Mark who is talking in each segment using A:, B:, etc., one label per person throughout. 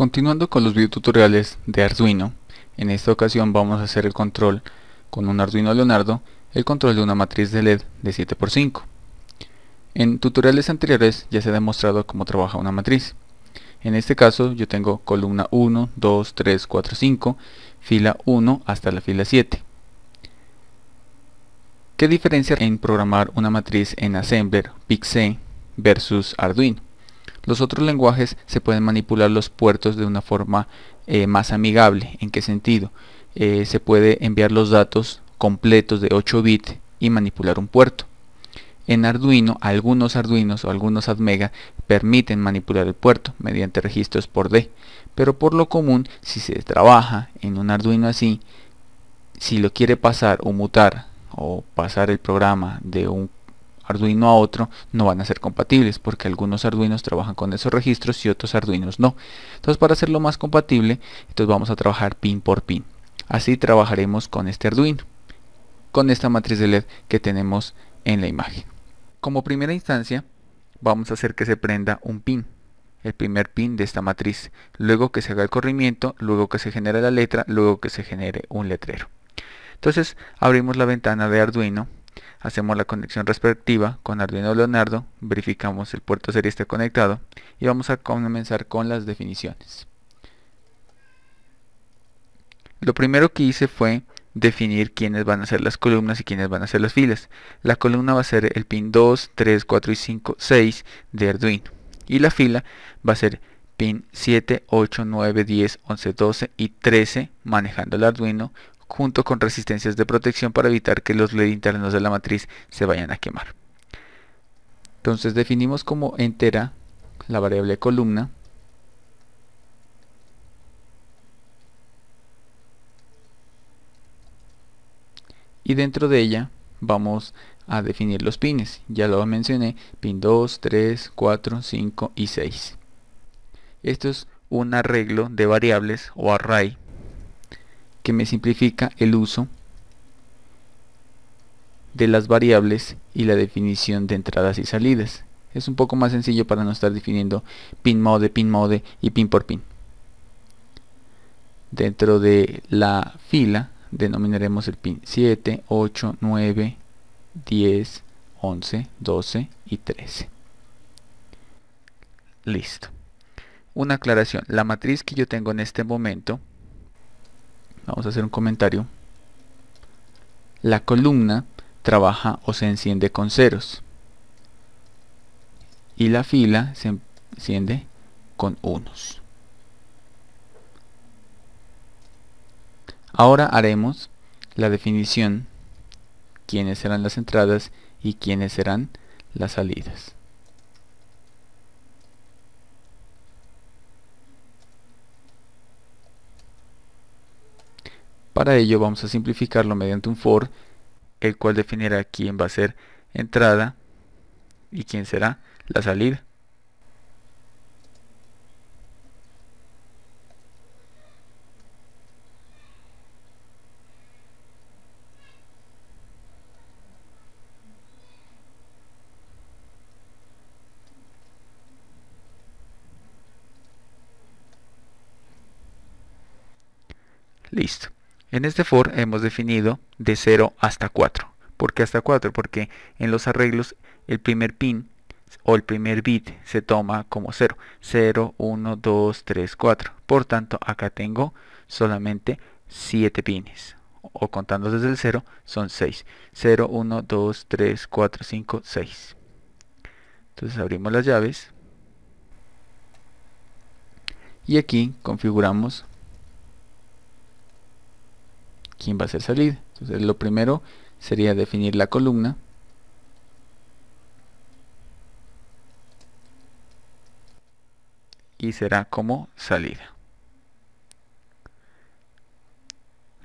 A: Continuando con los videotutoriales de Arduino, en esta ocasión vamos a hacer el control con un Arduino Leonardo, el control de una matriz de LED de 7x5. En tutoriales anteriores ya se ha demostrado cómo trabaja una matriz. En este caso yo tengo columna 1, 2, 3, 4, 5, fila 1 hasta la fila 7. ¿Qué diferencia en programar una matriz en Assembler, pic versus Arduino? Los otros lenguajes se pueden manipular los puertos de una forma eh, más amigable. ¿En qué sentido? Eh, se puede enviar los datos completos de 8 bits y manipular un puerto. En Arduino, algunos Arduinos o algunos admega permiten manipular el puerto mediante registros por D, pero por lo común, si se trabaja en un Arduino así, si lo quiere pasar o mutar o pasar el programa de un Arduino a otro no van a ser compatibles porque algunos Arduinos trabajan con esos registros y otros Arduinos no. Entonces para hacerlo más compatible, entonces vamos a trabajar pin por pin. Así trabajaremos con este Arduino, con esta matriz de LED que tenemos en la imagen. Como primera instancia, vamos a hacer que se prenda un pin el primer pin de esta matriz, luego que se haga el corrimiento, luego que se genere la letra, luego que se genere un letrero. Entonces abrimos la ventana de Arduino hacemos la conexión respectiva con Arduino Leonardo, verificamos el puerto serie está conectado y vamos a comenzar con las definiciones. Lo primero que hice fue definir quiénes van a ser las columnas y quiénes van a ser las filas. La columna va a ser el pin 2, 3, 4 y 5, 6 de Arduino. Y la fila va a ser pin 7, 8, 9, 10, 11, 12 y 13 manejando el Arduino junto con resistencias de protección para evitar que los LED internos de la matriz se vayan a quemar. Entonces definimos como entera la variable columna y dentro de ella vamos a definir los pines, ya lo mencioné, pin 2, 3, 4, 5 y 6. Esto es un arreglo de variables o array que me simplifica el uso de las variables y la definición de entradas y salidas. Es un poco más sencillo para no estar definiendo pin mode, pin mode y pin por pin. Dentro de la fila denominaremos el pin 7, 8, 9, 10, 11, 12 y 13. Listo. Una aclaración. La matriz que yo tengo en este momento vamos a hacer un comentario, la columna trabaja o se enciende con ceros y la fila se enciende con unos. Ahora haremos la definición quiénes serán las entradas y quiénes serán las salidas. Para ello vamos a simplificarlo mediante un for, el cual definirá quién va a ser entrada y quién será la salida. Listo. En este for hemos definido de 0 hasta 4. ¿Por qué hasta 4? Porque en los arreglos el primer pin o el primer bit se toma como 0. 0, 1, 2, 3, 4. Por tanto, acá tengo solamente 7 pines. O contando desde el 0, son 6. 0, 1, 2, 3, 4, 5, 6. Entonces abrimos las llaves. Y aquí configuramos quién va a ser salida. Entonces lo primero sería definir la columna. Y será como salida.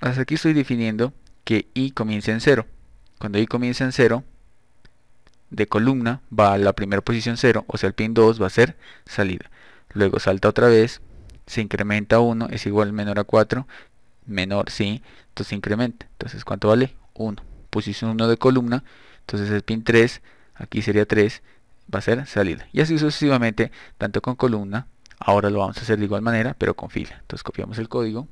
A: Hasta aquí estoy definiendo que i comience en 0. Cuando i comience en 0, de columna va a la primera posición 0, o sea el pin 2 va a ser salida. Luego salta otra vez, se incrementa 1, es igual menor a 4, menor sí, entonces incrementa. Entonces, ¿cuánto vale? 1. Posición 1 de columna, entonces el pin 3, aquí sería 3, va a ser salida. Y así sucesivamente, tanto con columna, ahora lo vamos a hacer de igual manera, pero con fila. Entonces copiamos el código.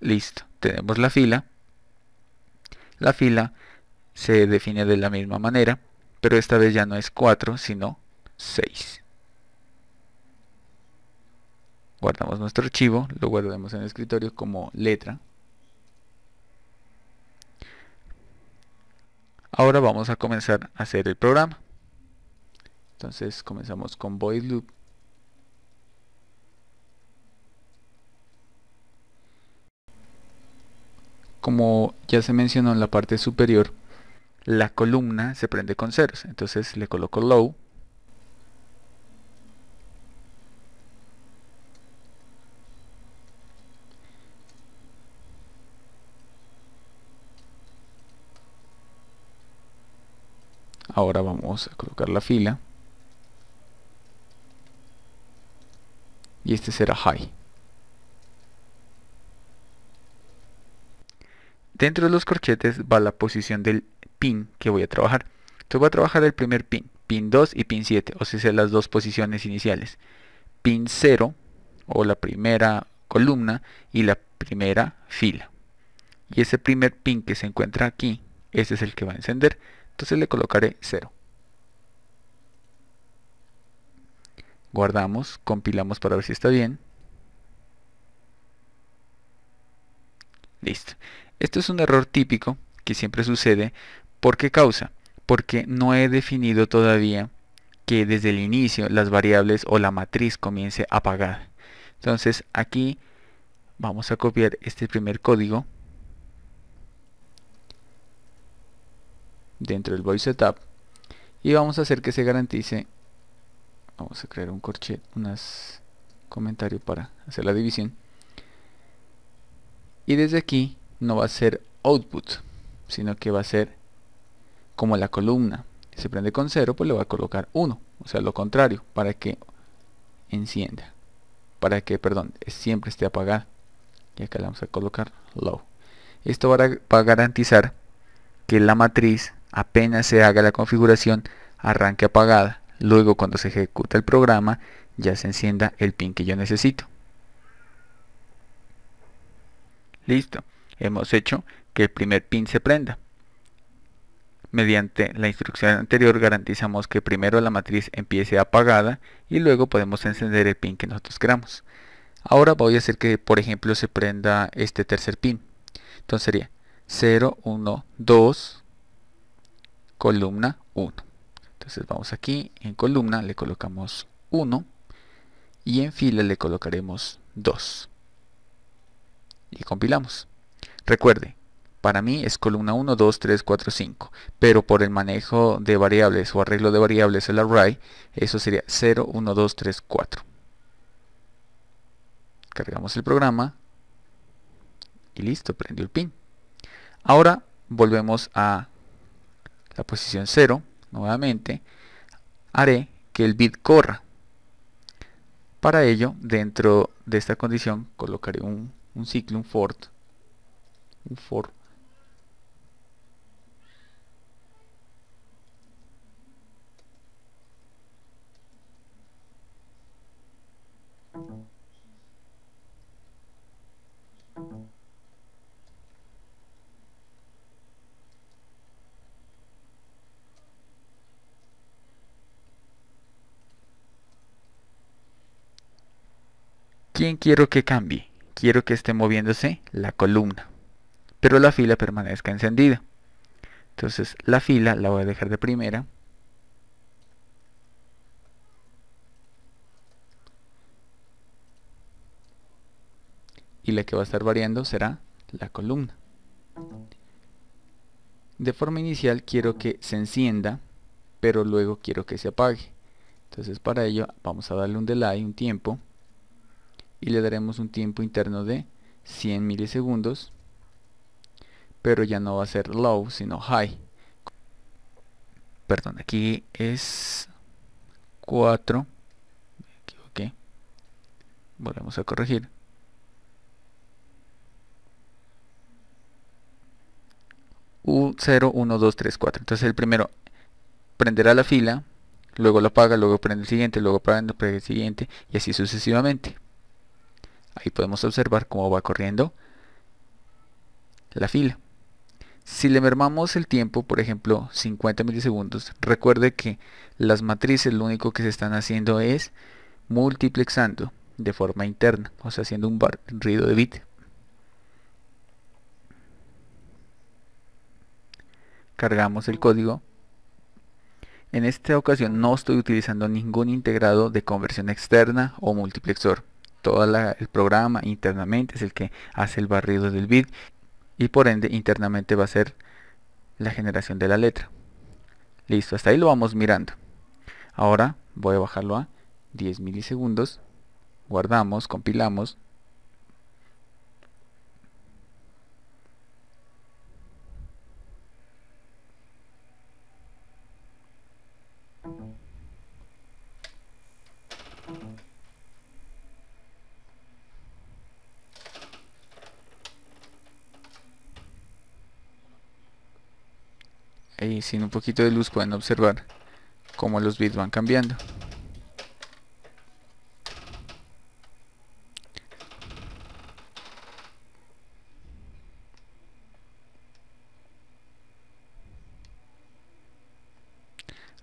A: Listo, tenemos la fila. La fila se define de la misma manera, pero esta vez ya no es 4, sino 6. Guardamos nuestro archivo, lo guardamos en el escritorio como letra. Ahora vamos a comenzar a hacer el programa. Entonces comenzamos con void loop como ya se mencionó en la parte superior, la columna se prende con ceros. Entonces le coloco low. Ahora vamos a colocar la fila. Y este será high. Dentro de los corchetes va la posición del pin que voy a trabajar. Entonces voy a trabajar el primer pin, pin 2 y pin 7, o sea, las dos posiciones iniciales. Pin 0 o la primera columna y la primera fila. Y ese primer pin que se encuentra aquí, ese es el que va a encender. Entonces le colocaré 0. Guardamos, compilamos para ver si está bien. Listo. Esto es un error típico que siempre sucede. ¿Por qué causa? Porque no he definido todavía que desde el inicio las variables o la matriz comience a pagar Entonces aquí vamos a copiar este primer código dentro del voice setup y vamos a hacer que se garantice vamos a crear un corchet unas comentario para hacer la división y desde aquí no va a ser output, sino que va a ser como la columna. se prende con 0, pues le va a colocar 1, o sea, lo contrario, para que encienda. Para que, perdón, siempre esté apagada. Y acá le vamos a colocar low. Esto va a garantizar que la matriz, apenas se haga la configuración, arranque apagada. Luego, cuando se ejecuta el programa, ya se encienda el pin que yo necesito. Listo hemos hecho que el primer pin se prenda. Mediante la instrucción anterior garantizamos que primero la matriz empiece apagada y luego podemos encender el pin que nosotros queramos. Ahora voy a hacer que por ejemplo se prenda este tercer pin. Entonces sería 0, 1, 2, columna 1. Entonces vamos aquí, en columna le colocamos 1 y en fila le colocaremos 2. Y compilamos. Recuerde, para mí es columna 1, 2, 3, 4, 5, pero por el manejo de variables o arreglo de variables el array, eso sería 0, 1, 2, 3, 4. Cargamos el programa y listo, prendió el pin. Ahora volvemos a la posición 0, nuevamente, haré que el bit corra. Para ello, dentro de esta condición colocaré un, un ciclo, un for un for ¿Quién quiero que cambie? Quiero que esté moviéndose la columna pero la fila permanezca encendida. Entonces la fila la voy a dejar de primera. Y la que va a estar variando será la columna. De forma inicial quiero que se encienda, pero luego quiero que se apague. Entonces para ello vamos a darle un delay, un tiempo, y le daremos un tiempo interno de 100 milisegundos pero ya no va a ser low, sino high. Perdón, aquí es 4. Volvemos a corregir. U0, 1, 2, 3, 4. Entonces el primero prenderá la fila, luego la apaga, luego prende el siguiente, luego prende el siguiente y así sucesivamente. Ahí podemos observar cómo va corriendo la fila. Si le mermamos el tiempo, por ejemplo, 50 milisegundos, recuerde que las matrices lo único que se están haciendo es multiplexando de forma interna, o sea, haciendo un barrido de bit. Cargamos el código. En esta ocasión no estoy utilizando ningún integrado de conversión externa o multiplexor. Todo el programa internamente es el que hace el barrido del bit y por ende internamente va a ser la generación de la letra. Listo, hasta ahí lo vamos mirando. Ahora voy a bajarlo a 10 milisegundos, guardamos, compilamos, sin un poquito de luz pueden observar cómo los bits van cambiando.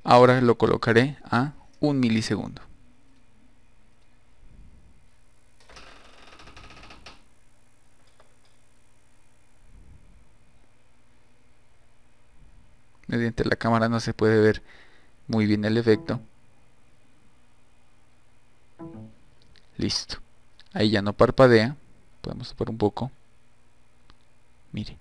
A: Ahora lo colocaré a un milisegundo. mediante la cámara no se puede ver muy bien el efecto listo ahí ya no parpadea podemos por un poco mire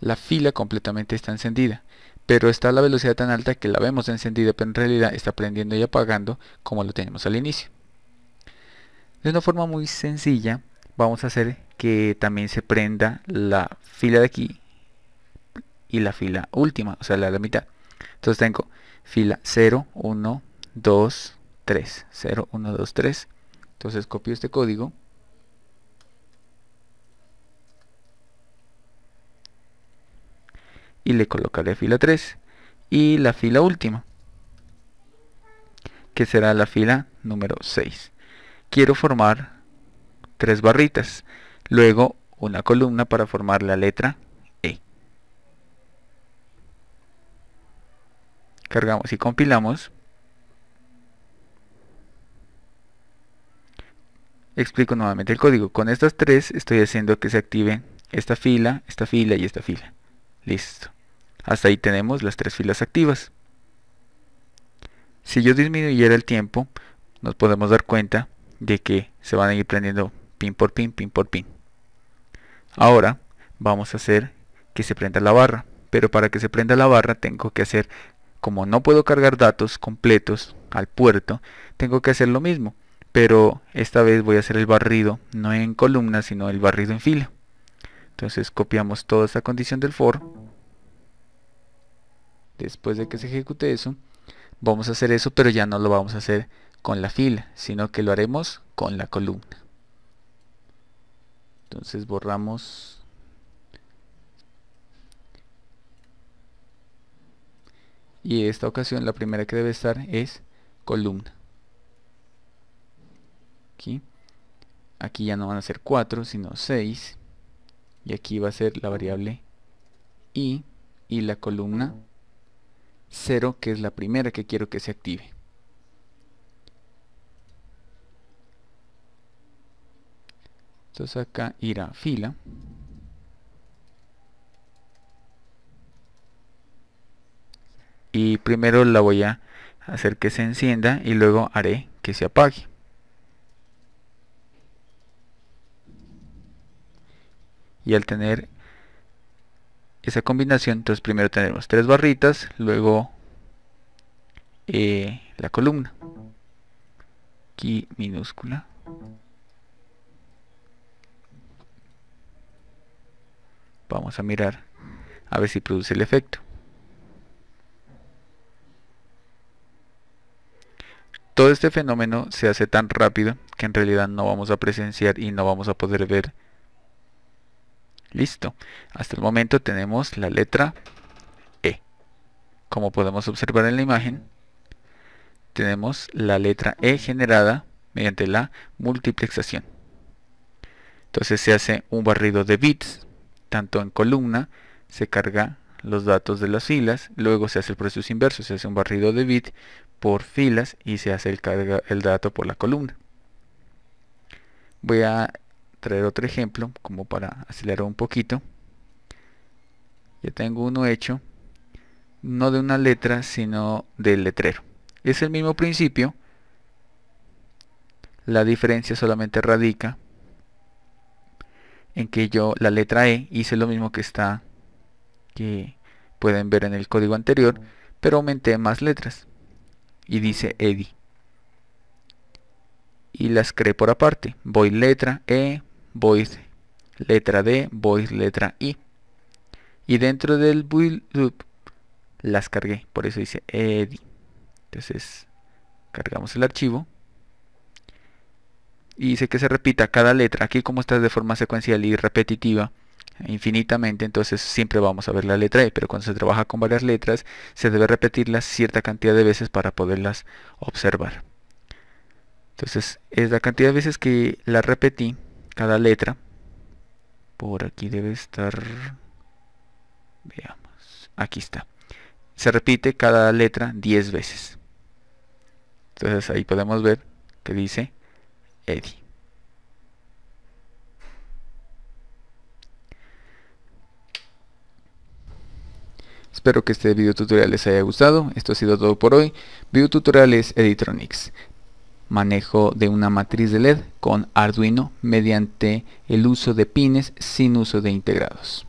A: la fila completamente está encendida pero está a la velocidad tan alta que la vemos encendida pero en realidad está prendiendo y apagando como lo teníamos al inicio de una forma muy sencilla vamos a hacer que también se prenda la fila de aquí y la fila última, o sea, la de la mitad. Entonces tengo fila 0, 1, 2, 3. 0, 1, 2, 3. Entonces copio este código. Y le colocaré fila 3 y la fila última, que será la fila número 6. Quiero formar tres barritas, luego una columna para formar la letra cargamos y compilamos, explico nuevamente el código. Con estas tres estoy haciendo que se active esta fila, esta fila y esta fila. Listo. Hasta ahí tenemos las tres filas activas. Si yo disminuyera el tiempo, nos podemos dar cuenta de que se van a ir prendiendo pin por pin, pin por pin. Ahora vamos a hacer que se prenda la barra. Pero para que se prenda la barra tengo que hacer como no puedo cargar datos completos al puerto, tengo que hacer lo mismo, pero esta vez voy a hacer el barrido no en columna, sino el barrido en fila. Entonces copiamos toda esta condición del for. Después de que se ejecute eso, vamos a hacer eso, pero ya no lo vamos a hacer con la fila, sino que lo haremos con la columna. Entonces borramos y en esta ocasión la primera que debe estar es columna aquí ya no van a ser 4 sino 6 y aquí va a ser la variable i y la columna 0 que es la primera que quiero que se active entonces acá irá fila y primero la voy a hacer que se encienda y luego haré que se apague y al tener esa combinación entonces primero tenemos tres barritas luego eh, la columna y minúscula vamos a mirar a ver si produce el efecto Todo este fenómeno se hace tan rápido que en realidad no vamos a presenciar y no vamos a poder ver. Listo. Hasta el momento tenemos la letra E. Como podemos observar en la imagen, tenemos la letra E generada mediante la multiplexación. Entonces se hace un barrido de bits, tanto en columna, se carga los datos de las filas, luego se hace el proceso inverso, se hace un barrido de bit por filas y se hace el, el dato por la columna. Voy a traer otro ejemplo como para acelerar un poquito. Ya tengo uno hecho, no de una letra, sino del letrero. Es el mismo principio, la diferencia solamente radica en que yo la letra E hice lo mismo que está que pueden ver en el código anterior, pero aumenté más letras. Y dice Eddie. Y las creé por aparte. Voy letra E, voy letra D, voy letra I. Y dentro del build loop las cargué. Por eso dice Eddie. Entonces cargamos el archivo. Y dice que se repita cada letra. Aquí como está de forma secuencial y repetitiva infinitamente, entonces siempre vamos a ver la letra E, pero cuando se trabaja con varias letras, se debe repetirlas cierta cantidad de veces para poderlas observar. Entonces, es la cantidad de veces que la repetí, cada letra, por aquí debe estar, veamos, aquí está. Se repite cada letra 10 veces. Entonces ahí podemos ver que dice Eddie. Espero que este video tutorial les haya gustado. Esto ha sido todo por hoy. Video tutorial es Editronics. Manejo de una matriz de LED con Arduino mediante el uso de pines sin uso de integrados.